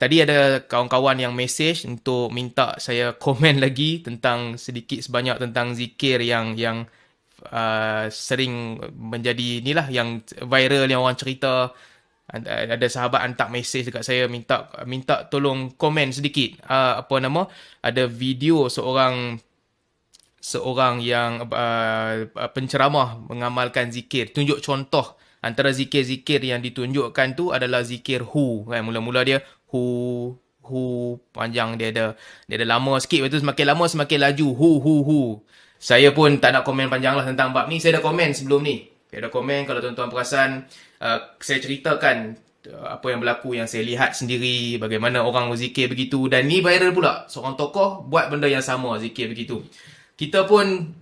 Tadi ada kawan-kawan yang message untuk minta saya komen lagi tentang sedikit sebanyak tentang zikir yang yang uh, sering menjadi inilah yang viral yang orang cerita. Ada sahabat hantar message dekat saya minta minta tolong komen sedikit. Uh, apa nama? Ada video seorang seorang yang uh, penceramah mengamalkan zikir. Tunjuk contoh antara zikir-zikir yang ditunjukkan tu adalah zikir hu kan mula-mula dia hu hu panjang dia ada dia ada lama sikit lepas tu semakin lama semakin laju hu hu hu saya pun tak nak komen panjang lah tentang bab ni saya dah komen sebelum ni saya dah komen kalau tuan-tuan perasan uh, saya ceritakan uh, apa yang berlaku yang saya lihat sendiri bagaimana orang zikir begitu dan ni viral pula seorang tokoh buat benda yang sama zikir begitu kita pun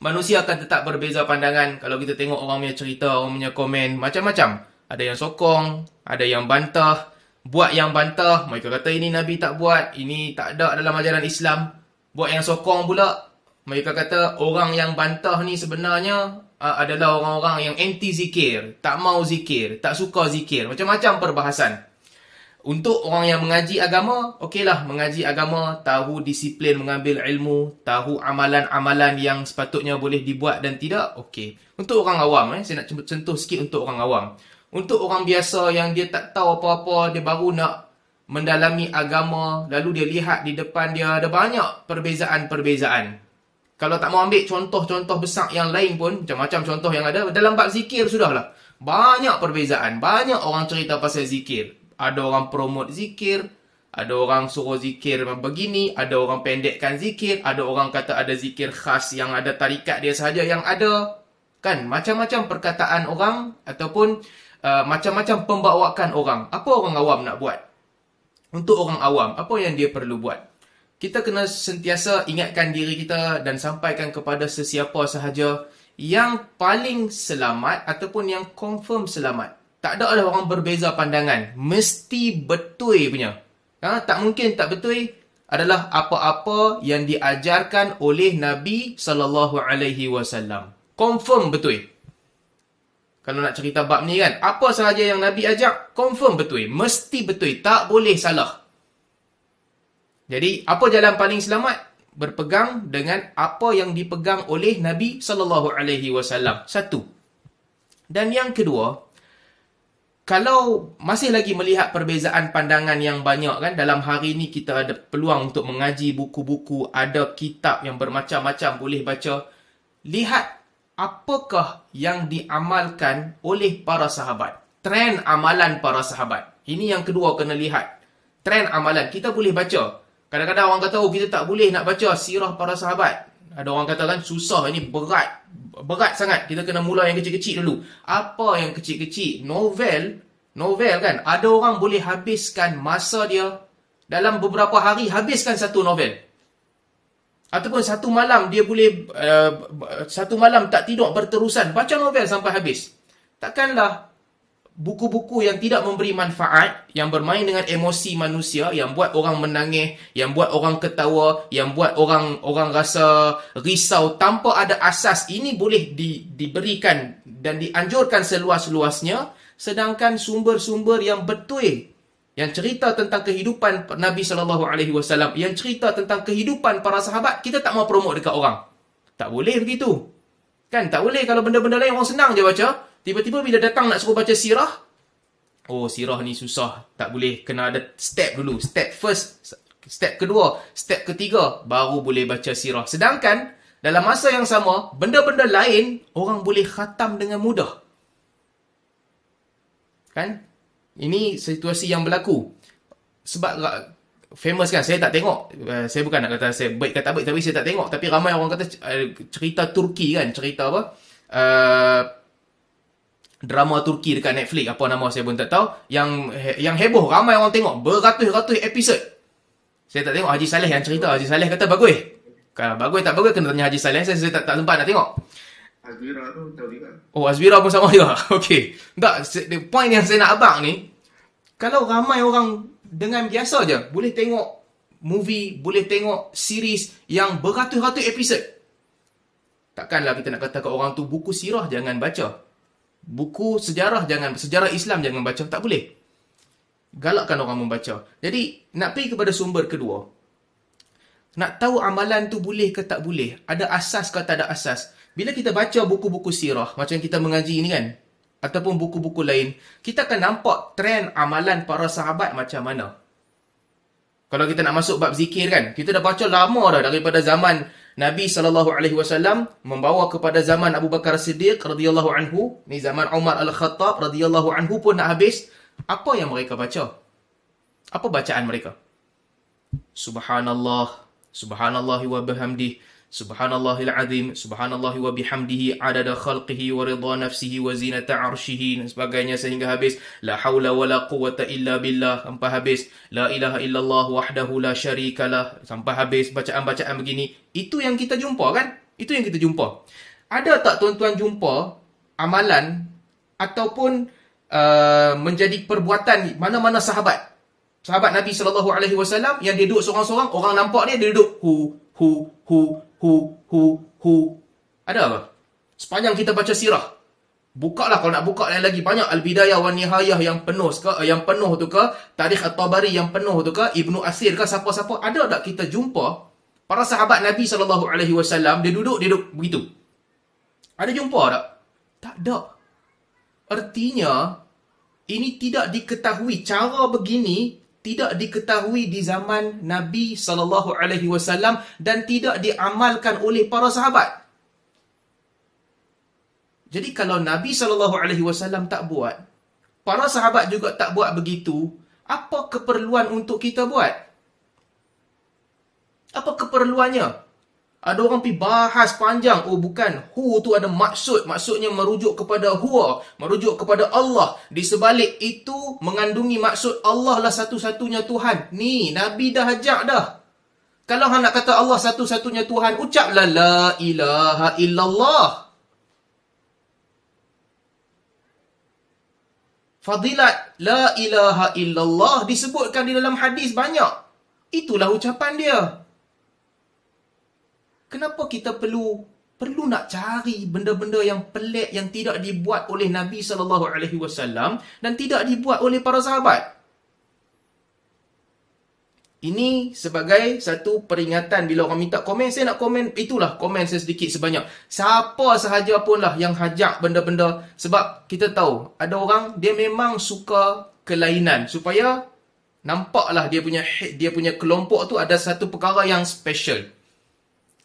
manusia akan tetap berbeza pandangan kalau kita tengok orang punya cerita orang punya komen macam-macam ada yang sokong ada yang bantah buat yang bantah, mereka kata ini Nabi tak buat, ini tak ada dalam ajaran Islam. Buat yang sokong pula, mereka kata orang yang bantah ni sebenarnya uh, adalah orang-orang yang anti zikir, tak mau zikir, tak suka zikir, macam-macam perbahasan. Untuk orang yang mengaji agama, okeylah mengaji agama, tahu disiplin mengambil ilmu, tahu amalan-amalan yang sepatutnya boleh dibuat dan tidak, okey. Untuk orang awam, eh, saya nak sentuh sikit untuk orang awam. Untuk orang biasa yang dia tak tahu apa-apa, dia baru nak mendalami agama, lalu dia lihat di depan dia ada banyak perbezaan-perbezaan. Kalau tak mau ambil contoh-contoh besar yang lain pun, macam-macam contoh yang ada, dalam bab zikir sudahlah. Banyak perbezaan, banyak orang cerita pasal zikir. Ada orang promote zikir, ada orang suruh zikir begini, ada orang pendekkan zikir, ada orang kata ada zikir khas yang ada tarikat dia saja yang ada. Kan, macam-macam perkataan orang ataupun Uh, macam-macam pembawakan orang. Apa orang awam nak buat? Untuk orang awam, apa yang dia perlu buat? Kita kena sentiasa ingatkan diri kita dan sampaikan kepada sesiapa sahaja yang paling selamat ataupun yang confirm selamat. Tak ada ada lah orang berbeza pandangan. Mesti betul punya. Ha? Tak mungkin tak betul adalah apa-apa yang diajarkan oleh Nabi sallallahu alaihi wasallam. Confirm betul. Kalau nak cerita bab ni kan, apa sahaja yang Nabi ajak, confirm betul. Mesti betul. Tak boleh salah. Jadi, apa jalan paling selamat? Berpegang dengan apa yang dipegang oleh Nabi saw. Satu. Dan yang kedua, kalau masih lagi melihat perbezaan pandangan yang banyak kan dalam hari ini kita ada peluang untuk mengaji buku-buku, ada kitab yang bermacam-macam boleh baca. Lihat apakah yang diamalkan oleh para sahabat? Trend amalan para sahabat. Ini yang kedua kena lihat. Trend amalan. Kita boleh baca. Kadang-kadang orang kata, oh kita tak boleh nak baca sirah para sahabat. Ada orang kata kan, susah ini berat. Berat sangat. Kita kena mula yang kecil-kecil dulu. Apa yang kecil-kecil? Novel. Novel kan? Ada orang boleh habiskan masa dia dalam beberapa hari habiskan satu novel ataupun satu malam dia boleh uh, satu malam tak tidur berterusan baca novel sampai habis takkanlah buku-buku yang tidak memberi manfaat yang bermain dengan emosi manusia yang buat orang menangis yang buat orang ketawa yang buat orang orang rasa risau tanpa ada asas ini boleh di, diberikan dan dianjurkan seluas-luasnya sedangkan sumber-sumber yang betul yang cerita tentang kehidupan Nabi sallallahu alaihi wasallam, yang cerita tentang kehidupan para sahabat, kita tak mau promote dekat orang. Tak boleh begitu. Kan tak boleh kalau benda-benda lain orang senang je baca, tiba-tiba bila datang nak suruh baca sirah, oh sirah ni susah, tak boleh, kena ada step dulu, step first, step kedua, step ketiga baru boleh baca sirah. Sedangkan dalam masa yang sama, benda-benda lain orang boleh khatam dengan mudah. Kan? Ini situasi yang berlaku. Sebab famous kan, saya tak tengok. Eh, saya bukan nak kata saya baik kata baik, tapi saya tak tengok. Tapi ramai orang kata eh, cerita Turki kan, cerita apa. Uh, drama Turki dekat Netflix, apa nama saya pun tak tahu. Yang yang heboh, ramai orang tengok. Beratus-ratus episod. Saya tak tengok Haji Saleh yang cerita. Haji Saleh kata bagus. Kalau bagus tak bagus, kena tanya Haji Saleh. Saya, saya tak, tak sempat nak tengok. Azwira tu tahu juga. Oh, Azwira pun sama juga. Okey. Tak, the point yang saya nak abang ni, kalau ramai orang dengan biasa je, boleh tengok movie, boleh tengok series yang beratus-ratus episod. Takkanlah kita nak katakan orang tu, buku sirah jangan baca. Buku sejarah jangan, sejarah Islam jangan baca. Tak boleh. Galakkan orang membaca. Jadi, nak pergi kepada sumber kedua. Nak tahu amalan tu boleh ke tak boleh? Ada asas ke tak ada asas? Bila kita baca buku-buku sirah macam kita mengaji ini kan ataupun buku-buku lain, kita akan nampak trend amalan para sahabat macam mana. Kalau kita nak masuk bab zikir kan, kita dah baca lama dah daripada zaman Nabi sallallahu alaihi wasallam membawa kepada zaman Abu Bakar Siddiq radhiyallahu anhu, ni zaman Umar Al-Khattab radhiyallahu anhu pun nak habis, apa yang mereka baca? Apa bacaan mereka? Subhanallah, subhanallahi wa bihamdihi Subhanallahil azim, subhanallah wa bihamdihi adada khalqihi wa ridha nafsihi wa zinata arshihi dan sebagainya sehingga habis. La haula wa la quwata illa billah sampai habis. La ilaha illallah wahdahu la syarikalah sampai habis bacaan-bacaan begini. Itu yang kita jumpa kan? Itu yang kita jumpa. Ada tak tuan-tuan jumpa amalan ataupun uh, menjadi perbuatan mana-mana sahabat? Sahabat Nabi saw yang dia duduk seorang-seorang, orang nampak dia, dia duduk hu hu hu hu, hu, hu. Ada apa? Sepanjang kita baca sirah. Buka lah kalau nak buka lain lagi. Banyak Al-Bidayah wa Nihayah yang penuh ke, eh, yang penuh tu ke, Tarikh At-Tabari yang penuh tu ke, Ibnu Asir ke, siapa-siapa. Ada tak kita jumpa para sahabat Nabi saw dia duduk dia duduk begitu. Ada jumpa tak? Tak ada. Artinya ini tidak diketahui cara begini tidak diketahui di zaman Nabi sallallahu alaihi wasallam dan tidak diamalkan oleh para sahabat. Jadi kalau Nabi sallallahu alaihi wasallam tak buat, para sahabat juga tak buat begitu, apa keperluan untuk kita buat? Apa keperluannya? Ada orang pergi bahas panjang. Oh bukan. Hu tu ada maksud. Maksudnya merujuk kepada huwa. Merujuk kepada Allah. Di sebalik itu mengandungi maksud Allah lah satu-satunya Tuhan. Ni Nabi dah ajak dah. Kalau hang nak kata Allah satu-satunya Tuhan, ucaplah la ilaha illallah. Fadilat la ilaha illallah disebutkan di dalam hadis banyak. Itulah ucapan dia kenapa kita perlu perlu nak cari benda-benda yang pelik yang tidak dibuat oleh Nabi sallallahu alaihi wasallam dan tidak dibuat oleh para sahabat? Ini sebagai satu peringatan bila orang minta komen, saya nak komen, itulah komen saya sedikit sebanyak. Siapa sahaja pun lah yang hajak benda-benda sebab kita tahu ada orang dia memang suka kelainan supaya nampaklah dia punya dia punya kelompok tu ada satu perkara yang special.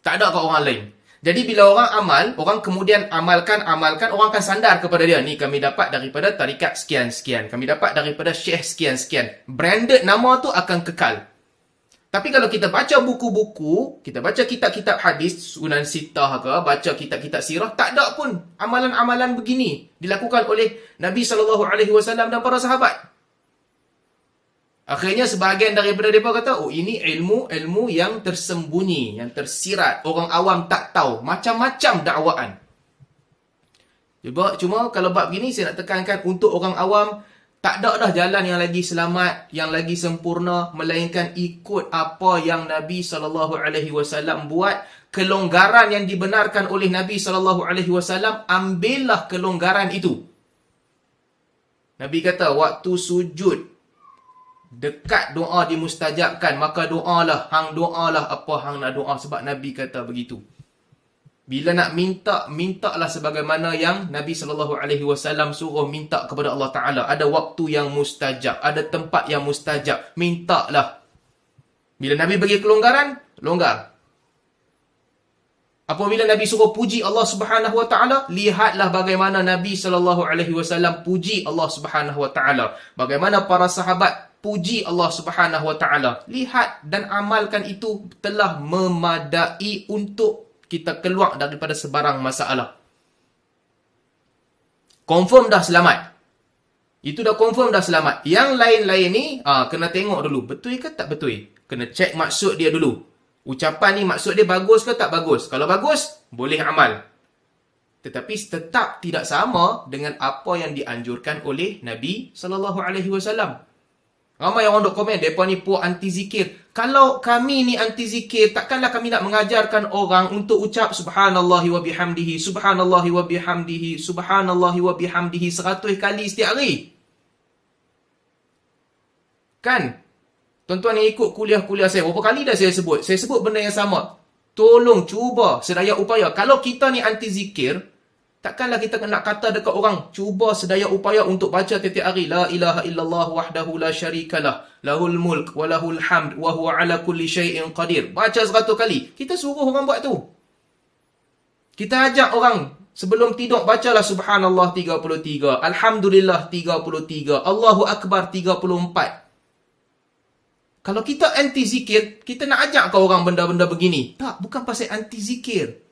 Tak ada kat orang lain. Jadi bila orang amal, orang kemudian amalkan, amalkan, orang akan sandar kepada dia. Ni kami dapat daripada tarikat sekian-sekian. Kami dapat daripada syekh sekian-sekian. Branded nama tu akan kekal. Tapi kalau kita baca buku-buku, kita baca kitab-kitab hadis, Sunan Sittah ke, baca kitab-kitab sirah, tak ada pun amalan-amalan begini dilakukan oleh Nabi SAW dan para sahabat. Akhirnya sebahagian daripada mereka kata, oh ini ilmu-ilmu yang tersembunyi, yang tersirat. Orang awam tak tahu. Macam-macam dakwaan. Cuba, cuma kalau bab gini saya nak tekankan untuk orang awam, tak ada dah jalan yang lagi selamat, yang lagi sempurna, melainkan ikut apa yang Nabi SAW buat. Kelonggaran yang dibenarkan oleh Nabi SAW, ambillah kelonggaran itu. Nabi kata, waktu sujud, dekat doa dimustajabkan maka doalah hang doalah apa hang nak doa sebab nabi kata begitu bila nak minta mintalah sebagaimana yang nabi sallallahu alaihi wasallam suruh minta kepada Allah taala ada waktu yang mustajab ada tempat yang mustajab mintalah bila nabi bagi kelonggaran longgar apabila nabi suruh puji Allah subhanahu wa taala lihatlah bagaimana nabi sallallahu alaihi wasallam puji Allah subhanahu wa taala bagaimana para sahabat puji Allah Subhanahu Wa Taala. Lihat dan amalkan itu telah memadai untuk kita keluar daripada sebarang masalah. Confirm dah selamat. Itu dah confirm dah selamat. Yang lain-lain ni ah kena tengok dulu betul ke tak betul. Kena cek maksud dia dulu. Ucapan ni maksud dia bagus ke tak bagus. Kalau bagus, boleh amal. Tetapi tetap tidak sama dengan apa yang dianjurkan oleh Nabi sallallahu alaihi wasallam. Ramai orang duk komen, mereka ni pun anti zikir. Kalau kami ni anti zikir, takkanlah kami nak mengajarkan orang untuk ucap subhanallah wa bihamdihi, subhanallah wa bihamdihi, subhanallah wa bihamdihi seratus kali setiap hari. Kan? Tuan-tuan yang ikut kuliah-kuliah saya, berapa kali dah saya sebut? Saya sebut benda yang sama. Tolong cuba sedaya upaya. Kalau kita ni anti zikir, Takkanlah kita nak kata dekat orang, cuba sedaya upaya untuk baca tiap-tiap hari. La ilaha illallah wahdahu la syarikalah. Lahul mulk walahul hamd wa ala kulli syai'in qadir. Baca seratus kali. Kita suruh orang buat tu. Kita ajak orang sebelum tidur bacalah subhanallah 33, alhamdulillah 33, Allahu akbar 34. Kalau kita anti zikir, kita nak ajak ke orang benda-benda begini. Tak, bukan pasal anti zikir.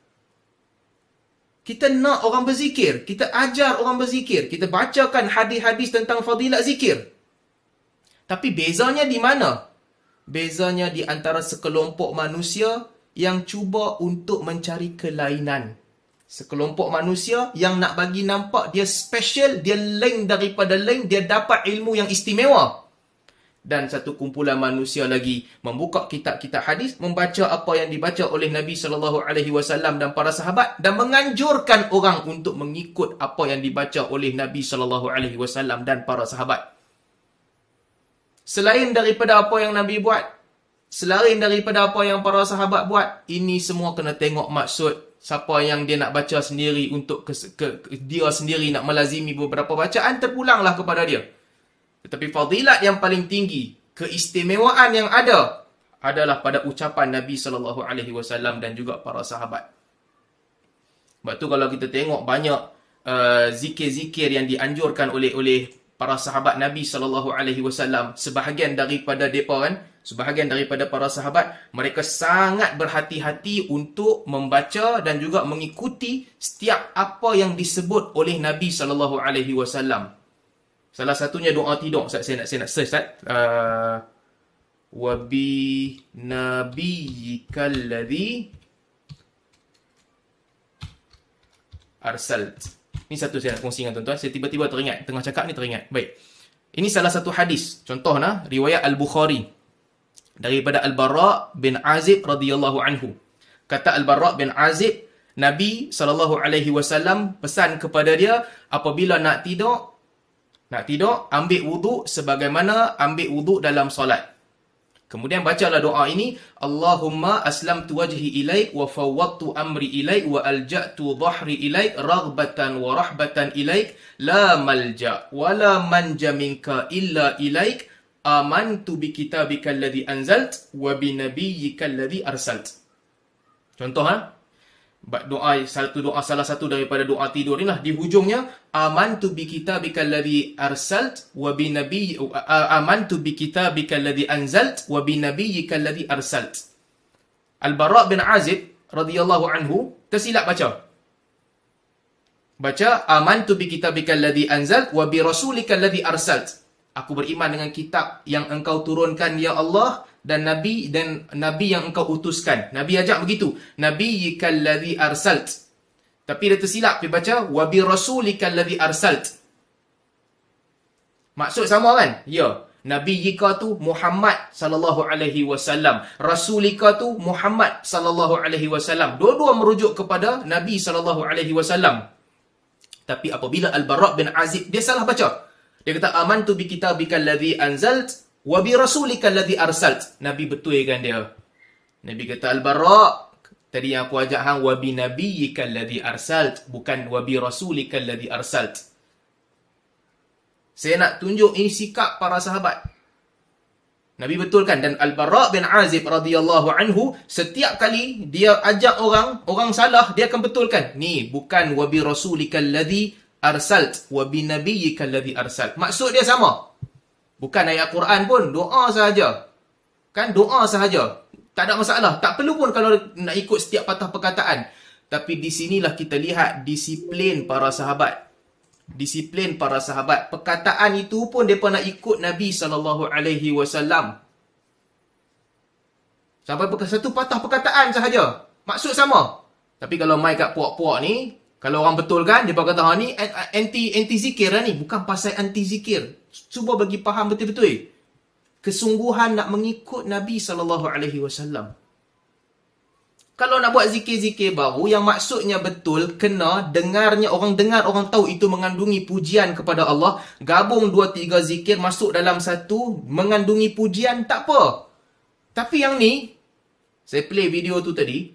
Kita nak orang berzikir. Kita ajar orang berzikir. Kita bacakan hadis-hadis tentang fadilat zikir. Tapi bezanya di mana? Bezanya di antara sekelompok manusia yang cuba untuk mencari kelainan. Sekelompok manusia yang nak bagi nampak dia special, dia lain daripada lain, dia dapat ilmu yang istimewa dan satu kumpulan manusia lagi membuka kitab-kitab hadis membaca apa yang dibaca oleh Nabi sallallahu alaihi wasallam dan para sahabat dan menganjurkan orang untuk mengikut apa yang dibaca oleh Nabi sallallahu alaihi wasallam dan para sahabat Selain daripada apa yang Nabi buat selain daripada apa yang para sahabat buat ini semua kena tengok maksud siapa yang dia nak baca sendiri untuk ke, ke, dia sendiri nak melazimi beberapa bacaan terpulanglah kepada dia tetapi fadilat yang paling tinggi, keistimewaan yang ada adalah pada ucapan Nabi sallallahu alaihi wasallam dan juga para sahabat. Sebab tu kalau kita tengok banyak uh, zikir-zikir yang dianjurkan oleh oleh para sahabat Nabi sallallahu alaihi wasallam, sebahagian daripada depa kan, sebahagian daripada para sahabat, mereka sangat berhati-hati untuk membaca dan juga mengikuti setiap apa yang disebut oleh Nabi sallallahu alaihi wasallam Salah satunya doa tidur. Saya, saya nak saya nak search tak. Uh, Wabi nabiyikal ladhi arsalt. Ini satu saya nak kongsi dengan tuan-tuan. Saya tiba-tiba teringat. Tengah cakap ni teringat. Baik. Ini salah satu hadis. Contoh nah, riwayat Al-Bukhari. Daripada Al-Bara bin Azib radhiyallahu anhu. Kata Al-Bara bin Azib, Nabi SAW pesan kepada dia, apabila nak tidur, nak tidur, ambil wuduk sebagaimana ambil wuduk dalam solat. Kemudian bacalah doa ini, Allahumma aslam tuwajhi ilaik wa fawwattu amri ilai wa alja'tu dhahri ilaik raghbatan wa rahbatan ilai la malja wa la manja minka illa ilai aman tu bi kitabika alladhi anzalt wa bi nabiyyika alladhi arsalt. Contoh ha? Bak doa satu doa salah satu daripada doa tidur lah di hujungnya aman tu bi kita bi kalladi arsalt wabi nabi aman tu bi kita bi kalladi anzalt wa bi nabi arsalt. Al Barra bin Azib radhiyallahu anhu tersilap baca. Baca aman tu bi kita bi kalladi anzalt wabi bi rasulika kalladi arsalt. Aku beriman dengan kitab yang engkau turunkan ya Allah dan nabi dan nabi yang engkau utuskan. Nabi ajak begitu. Nabi yikal ladhi arsalt. Tapi dia tersilap. Dia baca, wabi rasulikal ladhi arsalt. Maksud sama kan? Ya. Nabi yika tu Muhammad sallallahu alaihi wasallam. Rasulika tu Muhammad sallallahu alaihi wasallam. Dua-dua merujuk kepada Nabi sallallahu alaihi wasallam. Tapi apabila Al-Bara' bin Azib, dia salah baca. Dia kata, aman tu bi kitabika ladhi anzalt wa bi rasulika allazi arsalt nabi betulkan dia nabi kata al barak tadi yang aku ajak hang wa bi nabiyika allazi arsalt bukan wa bi rasulika allazi arsalt saya nak tunjuk ini sikap para sahabat Nabi betulkan dan al barak bin Azib radhiyallahu anhu setiap kali dia ajak orang orang salah dia akan betulkan. Ni bukan wa bi rasulikal ladzi arsalt wa bi nabiyyikal ladzi arsalt. Maksud dia sama. Bukan ayat Quran pun, doa sahaja. Kan doa sahaja. Tak ada masalah. Tak perlu pun kalau nak ikut setiap patah perkataan. Tapi di sinilah kita lihat disiplin para sahabat. Disiplin para sahabat. Perkataan itu pun mereka nak ikut Nabi SAW. Sampai satu patah perkataan sahaja. Maksud sama. Tapi kalau mai kat puak-puak ni, kalau orang betul kan, dia kata ha, ni anti anti zikir lah ni. Bukan pasal anti zikir. Cuba bagi faham betul-betul. Eh. Kesungguhan nak mengikut Nabi saw. Kalau nak buat zikir-zikir baru yang maksudnya betul kena dengarnya orang dengar orang tahu itu mengandungi pujian kepada Allah, gabung dua tiga zikir masuk dalam satu mengandungi pujian tak apa. Tapi yang ni saya play video tu tadi,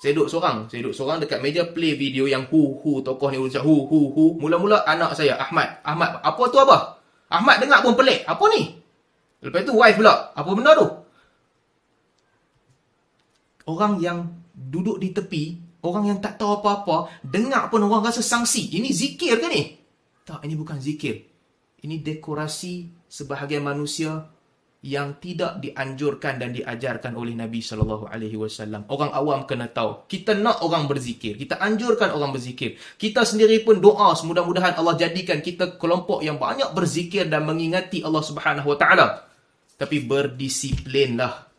saya duduk seorang. Saya duduk seorang dekat meja play video yang hu hu tokoh ni ucap hu hu hu. Mula-mula anak saya Ahmad. Ahmad apa tu apa? Ahmad dengar pun pelik. Apa ni? Lepas tu wife pula. Apa benda tu? Orang yang duduk di tepi, orang yang tak tahu apa-apa, dengar pun orang rasa sangsi. Ini zikir ke ni? Tak, ini bukan zikir. Ini dekorasi sebahagian manusia yang tidak dianjurkan dan diajarkan oleh Nabi sallallahu alaihi wasallam. Orang awam kena tahu. Kita nak orang berzikir. Kita anjurkan orang berzikir. Kita sendiri pun doa semudah-mudahan Allah jadikan kita kelompok yang banyak berzikir dan mengingati Allah Subhanahu wa taala. Tapi berdisiplinlah.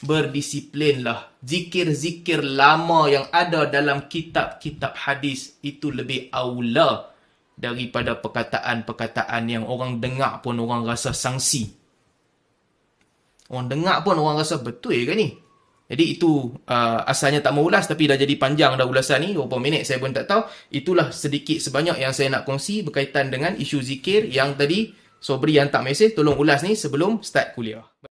Berdisiplinlah. Zikir-zikir lama yang ada dalam kitab-kitab hadis itu lebih aula daripada perkataan-perkataan yang orang dengar pun orang rasa sangsi. Orang dengar pun orang rasa betul ke ni? Jadi itu uh, asalnya tak mau ulas tapi dah jadi panjang dah ulasan ni. Berapa minit saya pun tak tahu. Itulah sedikit sebanyak yang saya nak kongsi berkaitan dengan isu zikir yang tadi Sobri yang tak mesej tolong ulas ni sebelum start kuliah.